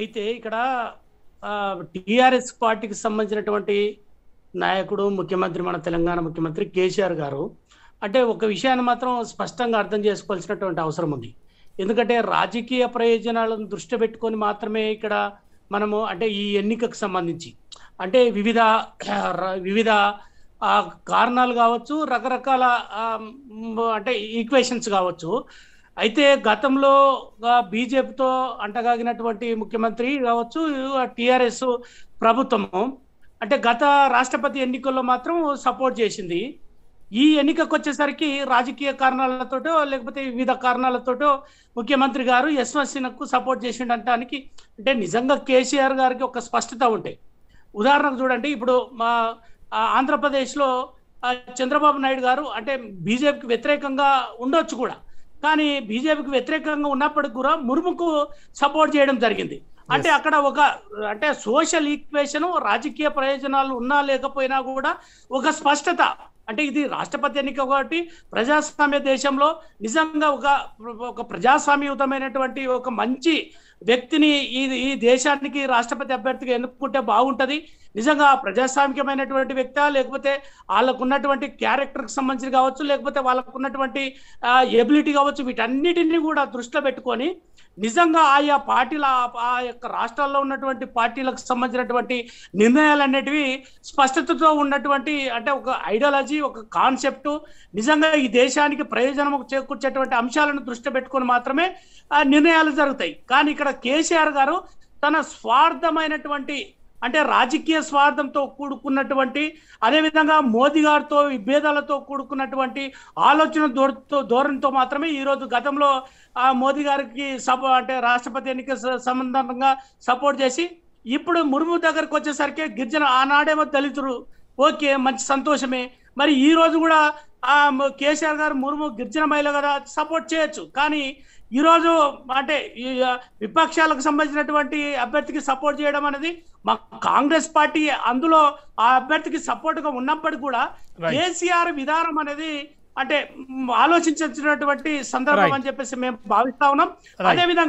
అయితే ఇక్కడ టిఆర్ఎస్ పార్టీకి సంబంధించినటువంటి నాయకుడు ముఖ్యమంత్రి మన తెలంగాణ ముఖ్యమంత్రి కేసీఆర్ గారు అంటే ఒక విషయాన్ని మాత్రం స్పష్టంగా అర్థం చేసుకోవాల్సినటువంటి అవసరం ఉంది ఎందుకంటే రాజకీయ ప్రయోజనాలను దృష్టి పెట్టుకొని మాత్రమే ఇక్కడ మనము అంటే ఈ ఎన్నికకు సంబంధించి అంటే వివిధ వివిధ కారణాలు కావచ్చు రకరకాల అంటే ఈక్వేషన్స్ కావచ్చు అయితే గతంలో బీజేపీతో అంటగాగినటువంటి ముఖ్యమంత్రి కావచ్చు టిఆర్ఎస్ ప్రభుత్వము అంటే గత రాష్ట్రపతి ఎన్నికల్లో మాత్రం సపోర్ట్ చేసింది ఈ ఎన్నికకు వచ్చేసరికి రాజకీయ కారణాలతోటో లేకపోతే వివిధ కారణాలతోటో ముఖ్యమంత్రి గారు యశ్వంత్ సిన్హకు సపోర్ట్ చేసిండటానికి అంటే నిజంగా కేసీఆర్ గారికి ఒక స్పష్టత ఉంటాయి ఉదాహరణకు చూడండి ఇప్పుడు మా ఆంధ్రప్రదేశ్లో చంద్రబాబు నాయుడు గారు అంటే బీజేపీకి వ్యతిరేకంగా ఉండొచ్చు కూడా కానీ బీజేపీకి వ్యతిరేకంగా ఉన్నప్పటికి కూడా మురుముకు సపోర్ట్ చేయడం జరిగింది అంటే అక్కడ ఒక అంటే సోషల్ ఈక్వేషన్ రాజకీయ ప్రయోజనాలు ఉన్నా లేకపోయినా కూడా ఒక స్పష్టత అంటే ఇది రాష్ట్రపతి ఎన్నిక ఒకటి ప్రజాస్వామ్య దేశంలో నిజంగా ఒక ఒక ప్రజాస్వామ్యయుతమైనటువంటి ఒక మంచి వ్యక్తిని ఈ ఈ దేశానికి రాష్ట్రపతి అభ్యర్థిగా ఎన్నుకుంటే బాగుంటుంది నిజంగా ప్రజాస్వామికమైనటువంటి వ్యక్త లేకపోతే వాళ్ళకున్నటువంటి క్యారెక్టర్కి సంబంధించి కావచ్చు లేకపోతే వాళ్ళకు ఉన్నటువంటి ఎబిలిటీ కావచ్చు వీటన్నిటిని కూడా దృష్టిలో పెట్టుకొని నిజంగా ఆయా పార్టీల ఆ యొక్క రాష్ట్రాల్లో ఉన్నటువంటి పార్టీలకు సంబంధించినటువంటి నిర్ణయాలు అనేటివి స్పష్టతతో ఉన్నటువంటి అంటే ఒక ఐడియాలజీ ఒక కాన్సెప్ట్ నిజంగా ఈ దేశానికి ప్రయోజనం చేకూర్చేటువంటి అంశాలను దృష్టి పెట్టుకొని మాత్రమే నిర్ణయాలు జరుగుతాయి కానీ ఇక్కడ కేసీఆర్ గారు తన స్వార్థమైనటువంటి అంటే రాజకీయ స్వార్థంతో కూడుకున్నటువంటి అదేవిధంగా మోదీ గారితో విభేదాలతో కూడుకున్నటువంటి ఆలోచన ధోరణితో ధోరణితో మాత్రమే ఈరోజు గతంలో మోదీ గారికి సపో అంటే రాష్ట్రపతి ఎన్నిక సంబంధంగా సపోర్ట్ చేసి ఇప్పుడు మురుము దగ్గరకు వచ్చేసరికి గిరిజన ఆనాడేమో దళితులు ఓకే మంచి సంతోషమే మరి ఈ రోజు కూడా ఆ కేసీఆర్ గారు మురుము గిరిజన మహిళ కదా సపోర్ట్ చేయొచ్చు కానీ ఈరోజు అంటే ఈ విపక్షాలకు సంబంధించినటువంటి అభ్యర్థికి సపోర్ట్ చేయడం అనేది మా కాంగ్రెస్ పార్టీ అందులో ఆ అభ్యర్థికి సపోర్ట్ గా ఉన్నప్పటికీ కూడా కేసీఆర్ విధానం అనేది అంటే ఆలోచించినటువంటి సందర్భం అని చెప్పేసి మేము భావిస్తా ఉన్నాం అదే విధంగా